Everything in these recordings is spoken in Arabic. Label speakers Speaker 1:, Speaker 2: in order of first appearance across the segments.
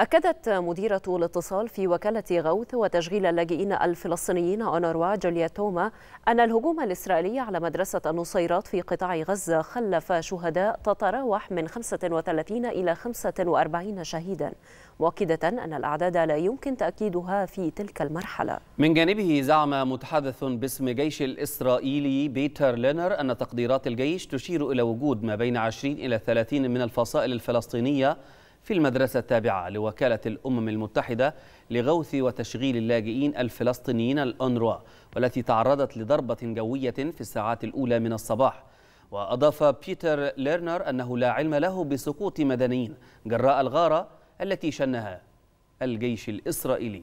Speaker 1: أكدت مديرة الاتصال في وكالة غوث وتشغيل اللاجئين الفلسطينيين أونروا جوليا توما أن الهجوم الإسرائيلي على مدرسة النصيرات في قطاع غزة خلف شهداء تتراوح من 35 إلى 45 شهيدا مؤكدة أن الأعداد لا يمكن تأكيدها في تلك المرحلة
Speaker 2: من جانبه زعم متحدث باسم جيش الإسرائيلي بيتر لينر أن تقديرات الجيش تشير إلى وجود ما بين 20 إلى 30 من الفصائل الفلسطينية في المدرسة التابعة لوكالة الأمم المتحدة لغوث وتشغيل اللاجئين الفلسطينيين الأونروا والتي تعرضت لضربة جوية في الساعات الأولى من الصباح وأضاف بيتر ليرنر أنه لا علم له بسقوط مدنيين جراء الغارة التي شنها الجيش الإسرائيلي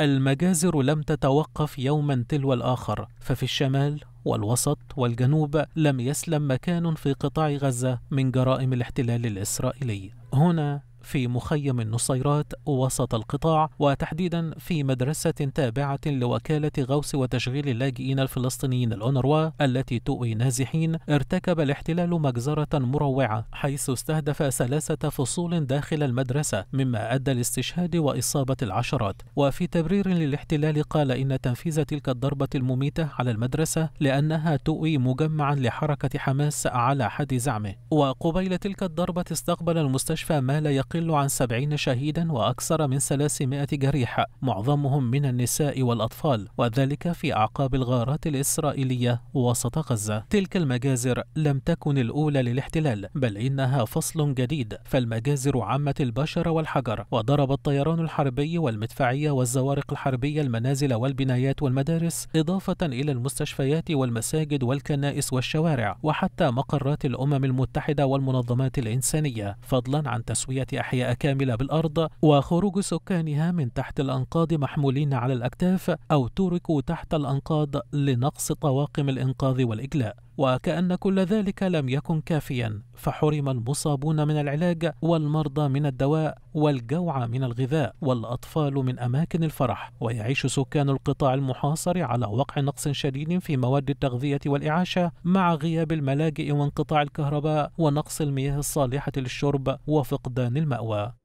Speaker 3: المجازر لم تتوقف يوما تلو الآخر ففي الشمال والوسط والجنوب لم يسلم مكان في قطاع غزة من جرائم الاحتلال الإسرائيلي هنا في مخيم النصيرات وسط القطاع وتحديدا في مدرسة تابعة لوكالة غوث وتشغيل اللاجئين الفلسطينيين الأونروا التي تؤوي نازحين ارتكب الاحتلال مجزرة مروعة حيث استهدف ثلاثة فصول داخل المدرسة مما أدى لاستشهاد وإصابة العشرات وفي تبرير للاحتلال قال إن تنفيذ تلك الضربة المميتة على المدرسة لأنها تؤوي مجمعا لحركة حماس على حد زعمه وقبيل تلك الضربة استقبل المستشفى ما لا يقل يقل عن سبعين شهيدا وأكثر من 300 جريح معظمهم من النساء والأطفال وذلك في أعقاب الغارات الإسرائيلية وسط غزة تلك المجازر لم تكن الأولى للاحتلال بل إنها فصل جديد فالمجازر عمت البشر والحجر وضرب الطيران الحربي والمدفعية والزوارق الحربية المنازل والبنايات والمدارس إضافة إلى المستشفيات والمساجد والكنائس والشوارع وحتى مقرات الأمم المتحدة والمنظمات الإنسانية فضلا عن تسوية أحيان أحياء كاملة بالأرض وخروج سكانها من تحت الأنقاض محمولين على الأكتاف أو تركوا تحت الأنقاض لنقص طواقم الإنقاذ والإجلاء وكأن كل ذلك لم يكن كافيا فحرم المصابون من العلاج والمرضى من الدواء والجوع من الغذاء والأطفال من أماكن الفرح ويعيش سكان القطاع المحاصر على وقع نقص شديد في مواد التغذية والإعاشة مع غياب الملاجئ وانقطاع الكهرباء ونقص المياه الصالحة للشرب وفقدان المأوى